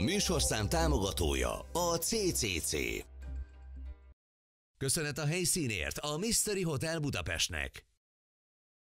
műsorszám támogatója a CCC. Köszönet a helyszínért a Mystery Hotel Budapestnek.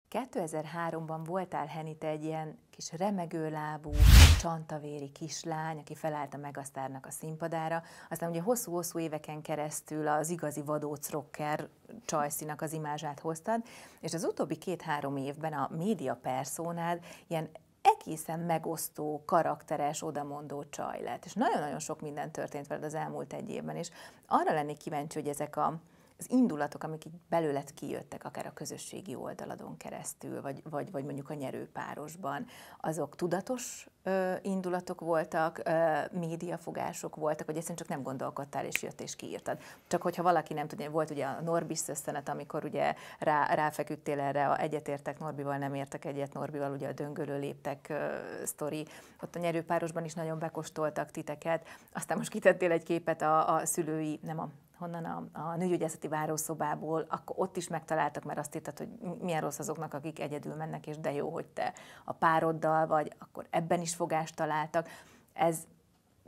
2003-ban voltál, Henite, egy ilyen kis remegő lábú, csantavéri kislány, aki felállt a megasztárnak a színpadára, aztán ugye hosszú-hosszú éveken keresztül az igazi vadóc rocker Csajszinak az imázsát hoztad, és az utóbbi két-három évben a média perszónád ilyen egészen megosztó, karakteres, odamondó csaj lett. És nagyon-nagyon sok minden történt veled az elmúlt egy évben, és arra lennék kíváncsi, hogy ezek a az indulatok, amik így belőled kijöttek, akár a közösségi oldaladon keresztül, vagy, vagy, vagy mondjuk a nyerőpárosban, azok tudatos ö, indulatok voltak, ö, médiafogások voltak, vagy egyszerűen csak nem gondolkodtál, és jött és kiírtad. Csak hogyha valaki nem tudja, volt ugye a Norbis szösszenet, amikor ugye rá, ráfeküdtél erre, a egyetértek Norbival, nem értek egyet Norbival, ugye a döngölő léptek ö, sztori, ott a nyerőpárosban is nagyon bekostoltak titeket, aztán most kitettél egy képet a, a szülői, nem a honnan a, a nőgyógyászati várószobából, akkor ott is megtaláltak, mert azt írtad, hogy milyen rossz azoknak, akik egyedül mennek, és de jó, hogy te a pároddal vagy, akkor ebben is fogást találtak. Ez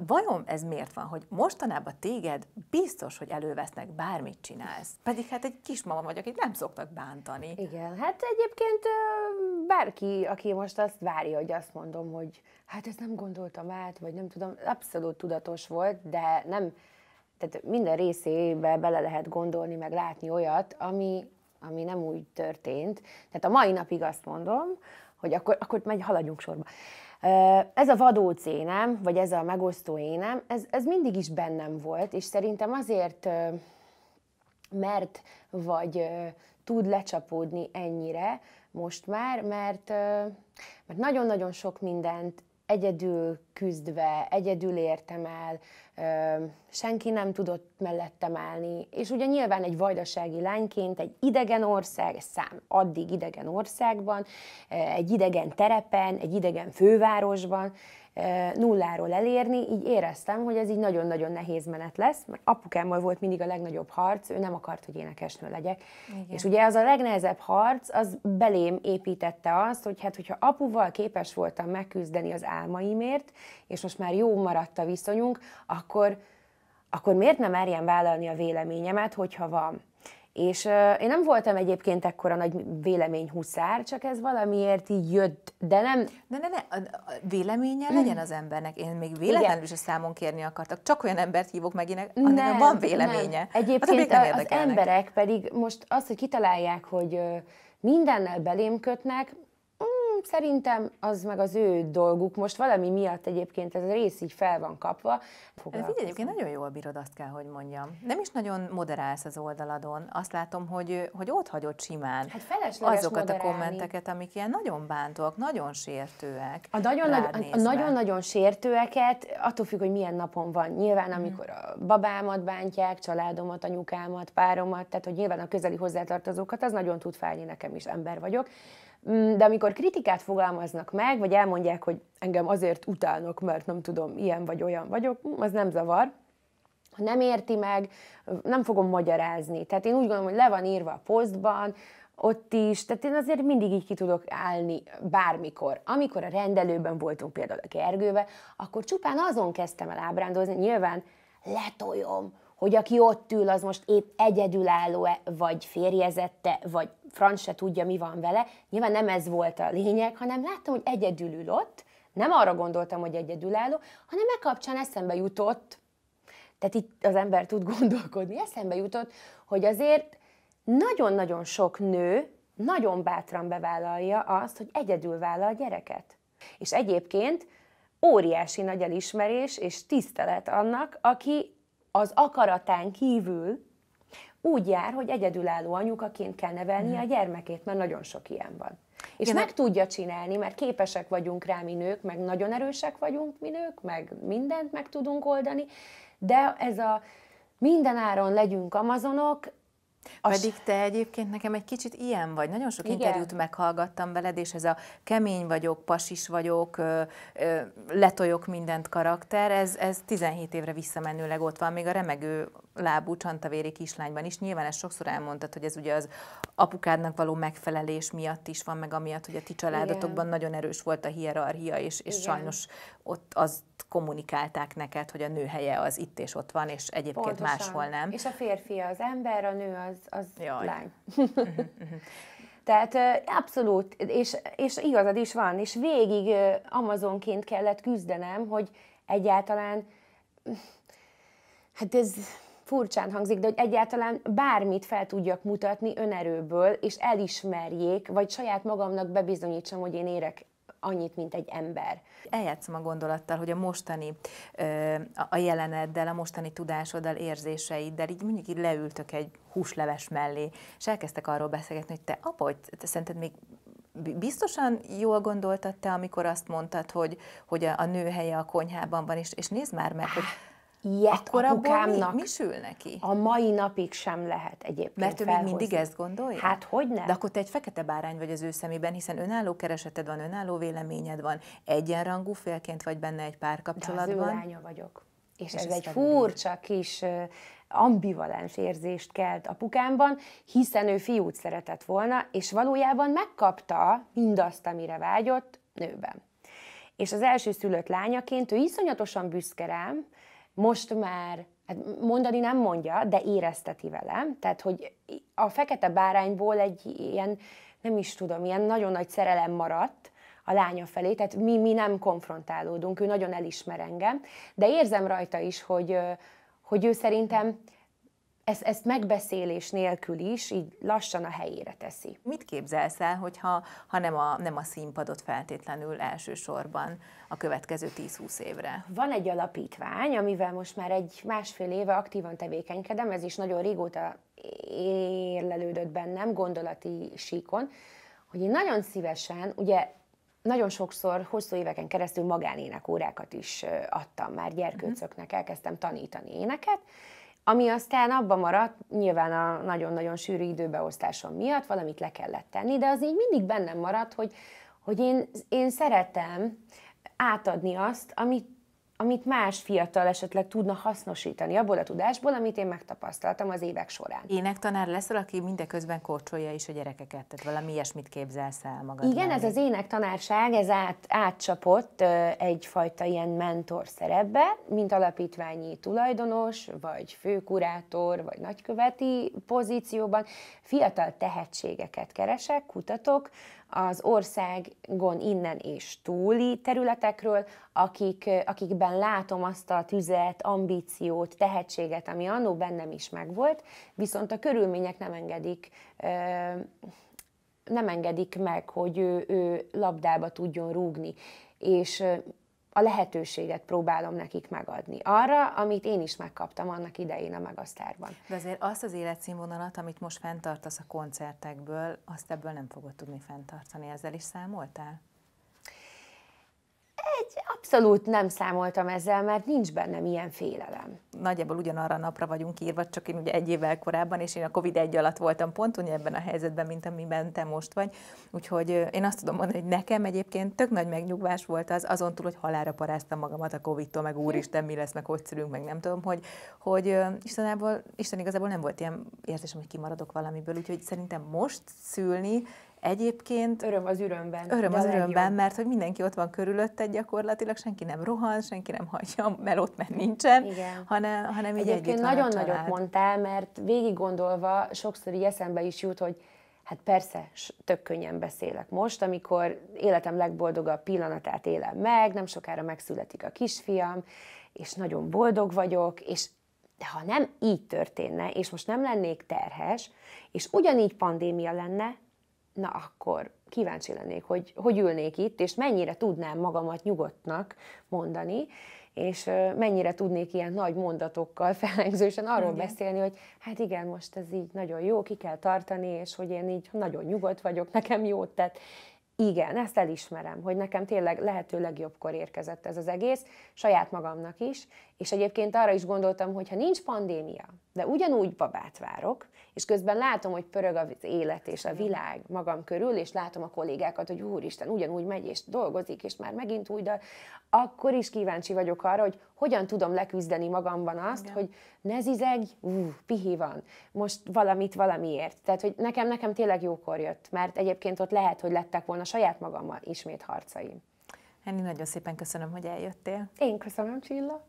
vajon ez miért van, hogy mostanában téged biztos, hogy elővesznek, bármit csinálsz? Pedig hát egy kismama vagy, akit nem szoktak bántani. Igen, hát egyébként bárki, aki most azt várja, hogy azt mondom, hogy hát ezt nem gondoltam át, vagy nem tudom, abszolút tudatos volt, de nem tehát minden részébe bele lehet gondolni, meg látni olyat, ami, ami nem úgy történt. Tehát a mai napig azt mondom, hogy akkor, akkor megy, haladjunk sorba. Ez a vadóc énem, vagy ez a megosztó énem, ez, ez mindig is bennem volt, és szerintem azért mert vagy tud lecsapódni ennyire most már, mert, mert nagyon-nagyon sok mindent egyedül küzdve, egyedül értem el, senki nem tudott mellettem állni, és ugye nyilván egy vajdasági lányként egy idegen ország, szám addig idegen országban, egy idegen terepen, egy idegen fővárosban, Eh, nulláról elérni, így éreztem, hogy ez így nagyon-nagyon nehéz menet lesz, mert apukámmal volt mindig a legnagyobb harc, ő nem akart, hogy énekesnő legyek. Igen. És ugye az a legnehezebb harc, az belém építette azt, hogy hát, hogyha apuval képes voltam megküzdeni az álmaimért, és most már jó maradt a viszonyunk, akkor, akkor miért nem merjem vállalni a véleményemet, hogyha van? És uh, én nem voltam egyébként ekkora nagy véleményhuszár, csak ez valamiért így jött, de nem... De ne, ne, véleménye mm. legyen az embernek. Én még véletlenül is a számon kérni akartak. Csak olyan embert hívok meg, inek, nem, van véleménye. Hát, nem. Egyébként az, az emberek pedig most azt, hogy kitalálják, hogy mindennel belém kötnek, szerintem az meg az ő dolguk. Most valami miatt egyébként ez a rész így fel van kapva. Figyelj, egyébként nagyon jól bírod, azt kell, hogy mondjam. Nem is nagyon moderálsz az oldaladon. Azt látom, hogy, hogy ott hagyod simán hát azokat moderálni. a kommenteket, amik ilyen nagyon bántóak, nagyon sértőek. A nagyon, nagyon, nagyon sértőeket attól függ, hogy milyen napon van. Nyilván, amikor a babámat bántják, családomat, anyukámat, páromat, tehát hogy nyilván a közeli hozzátartozókat, az nagyon tud fájni nekem is, ember vagyok. Mm, de amikor kritikát fogalmaznak meg, vagy elmondják, hogy engem azért utálnak, mert nem tudom, ilyen vagy olyan vagyok, mm, az nem zavar. Ha nem érti meg, nem fogom magyarázni. Tehát én úgy gondolom, hogy le van írva a posztban, ott is, tehát én azért mindig így ki tudok állni bármikor. Amikor a rendelőben voltunk például a Gergőbe, akkor csupán azon kezdtem el ábrándozni, nyilván letoljom, hogy aki ott ül, az most épp egyedülálló-e, vagy férjezette, vagy franc se tudja, mi van vele. Nyilván nem ez volt a lényeg, hanem láttam, hogy egyedül ül ott, nem arra gondoltam, hogy egyedülálló, hanem e kapcsán eszembe jutott, tehát itt az ember tud gondolkodni, eszembe jutott, hogy azért nagyon-nagyon sok nő nagyon bátran bevállalja azt, hogy egyedül vállal a gyereket. És egyébként óriási nagy elismerés és tisztelet annak, aki az akaratán kívül úgy jár, hogy egyedülálló anyukaként kell nevelni a mhm. gyermekét, mert nagyon sok ilyen van. És Igen, meg tudja csinálni, mert képesek vagyunk rá mi nők, meg nagyon erősek vagyunk mi nők, meg mindent meg tudunk oldani, de ez a mindenáron legyünk amazonok, az... Pedig te egyébként nekem egy kicsit ilyen vagy. Nagyon sok Igen. interjút meghallgattam veled, és ez a kemény vagyok, pasis vagyok, letojok mindent karakter, ez, ez 17 évre visszamenőleg ott van, még a remegő lábú csantavéri kislányban is. Nyilván ezt sokszor elmondtad, hogy ez ugye az apukádnak való megfelelés miatt is van, meg amiatt, hogy a ti családotokban Igen. nagyon erős volt a hierarchia, és, és sajnos ott azt kommunikálták neked, hogy a nő helye az itt és ott van, és egyébként Pontosan. máshol nem. És a férfi az ember, a nő az, az lány. Mhm, mhm. Tehát abszolút, és, és igazad is van, és végig Amazonként kellett küzdenem, hogy egyáltalán, hát ez furcsán hangzik, de hogy egyáltalán bármit fel tudjak mutatni önerőből, és elismerjék, vagy saját magamnak bebizonyítsam, hogy én érek annyit, mint egy ember. Eljátszom a gondolattal, hogy a mostani, a jeleneddel, a mostani tudásoddal, érzéseiddel, így mondjuk így leültök egy húsleves mellé, és elkezdtek arról beszélgetni, hogy te apa, hogy te szerinted még biztosan jól gondoltad te, amikor azt mondtad, hogy, hogy a, a nő helye a konyhában van, és, és nézd már meg, hogy Ilyet Akkor apukámnak mi, mi sül neki? A mai napig sem lehet egyébként Mert ő még mindig ezt gondolja? Hát hogy ne? De akkor te egy fekete bárány vagy az ő szemében, hiszen önálló kereseted van, önálló véleményed van, egyenrangú félként vagy benne egy párkapcsolatban. De az ő lánya vagyok. És, és ez egy furcsa így. kis ambivalens érzést kelt apukámban, hiszen ő fiút szeretett volna, és valójában megkapta mindazt, amire vágyott nőben. És az első szülött lányaként ő iszonyatosan büszke rám, most már Hát mondani nem mondja, de érezteti velem, tehát hogy a fekete bárányból egy ilyen, nem is tudom, ilyen nagyon nagy szerelem maradt a lánya felé, tehát mi, mi nem konfrontálódunk, ő nagyon elismer engem, de érzem rajta is, hogy, hogy ő szerintem ezt, ezt megbeszélés nélkül is így lassan a helyére teszi. Mit képzelsz el, hogyha ha nem, a, nem a színpadot feltétlenül elsősorban a következő 10-20 évre? Van egy alapítvány, amivel most már egy másfél éve aktívan tevékenykedem, ez is nagyon régóta érlelődött bennem gondolati síkon, hogy én nagyon szívesen, ugye nagyon sokszor, hosszú éveken keresztül magánének órákat is adtam már mhm. gyerkőcöknek, elkezdtem tanítani éneket, ami aztán abba maradt, nyilván a nagyon-nagyon sűrű időbeosztásom miatt valamit le kellett tenni, de az így mindig bennem maradt, hogy, hogy én, én szeretem átadni azt, amit amit más fiatal esetleg tudna hasznosítani abból a tudásból, amit én megtapasztaltam az évek során. Énektanár leszel, aki mindeközben kócsolja is a gyerekeket, tehát valami ilyesmit képzelsz el magad. Igen, mellé. ez az énektanárság, ez át, átcsapott ö, egyfajta ilyen mentor szerepbe, mint alapítványi tulajdonos, vagy főkurátor, vagy nagyköveti pozícióban. Fiatal tehetségeket keresek, kutatok, az országon innen és túli területekről, akik, akik be amiben látom azt a tüzet, ambíciót, tehetséget, ami annó bennem is megvolt, viszont a körülmények nem engedik nem engedik meg, hogy ő, ő labdába tudjon rúgni, és a lehetőséget próbálom nekik megadni. Arra, amit én is megkaptam annak idején a Megasztárban. De azért azt az életszínvonalat, amit most fenntartasz a koncertekből, azt ebből nem fogod tudni fenntartani. Ezzel is számoltál? abszolút nem számoltam ezzel, mert nincs bennem ilyen félelem. Nagyjából ugyanarra a napra vagyunk írva, csak én ugye egy évvel korábban, és én a COVID-1 alatt voltam pont ugyanebben a helyzetben, mint amiben te most vagy. Úgyhogy én azt tudom mondani, hogy nekem egyébként tök nagy megnyugvás volt az, azon túl, hogy halára paráztam magamat a COVID-tól, meg úristen, mi lesz, meg hogy szülünk, meg nem tudom, hogy, hogy Istenából, Isten igazából nem volt ilyen érzésem, hogy kimaradok valamiből, úgyhogy szerintem most szülni Egyébként... Öröm az ürömben. Öröm az örömben, mert hogy mindenki ott van körülötted gyakorlatilag, senki nem rohan, senki nem hagyja ott mert nincsen, Igen. hanem, hanem így Egyébként együtt nagyon nagyot mondtál, mert végig gondolva sokszor így eszembe is jut, hogy hát persze, tök könnyen beszélek most, amikor életem legboldogabb pillanatát élem meg, nem sokára megszületik a kisfiam, és nagyon boldog vagyok, és de ha nem így történne, és most nem lennék terhes, és ugyanígy pandémia lenne, na akkor kíváncsi lennék, hogy hogy ülnék itt, és mennyire tudnám magamat nyugodtnak mondani, és mennyire tudnék ilyen nagy mondatokkal felengzősen arról igen. beszélni, hogy hát igen, most ez így nagyon jó, ki kell tartani, és hogy én így nagyon nyugodt vagyok, nekem jót tett. Igen, ezt elismerem, hogy nekem tényleg lehető legjobbkor érkezett ez az egész, saját magamnak is, és egyébként arra is gondoltam, hogy ha nincs pandémia, de ugyanúgy babát várok, és közben látom, hogy pörög az élet és a világ magam körül, és látom a kollégákat, hogy úristen, ugyanúgy megy és dolgozik, és már megint úgy, de akkor is kíváncsi vagyok arra, hogy hogyan tudom leküzdeni magamban azt, Igen. hogy ne zizegj, ú, pihi van, most valamit valamiért. Tehát, hogy nekem, nekem tényleg jókor jött, mert egyébként ott lehet, hogy lettek volna saját magammal ismét harcaim. Enni, nagyon szépen köszönöm, hogy eljöttél. Én köszönöm, Csilla.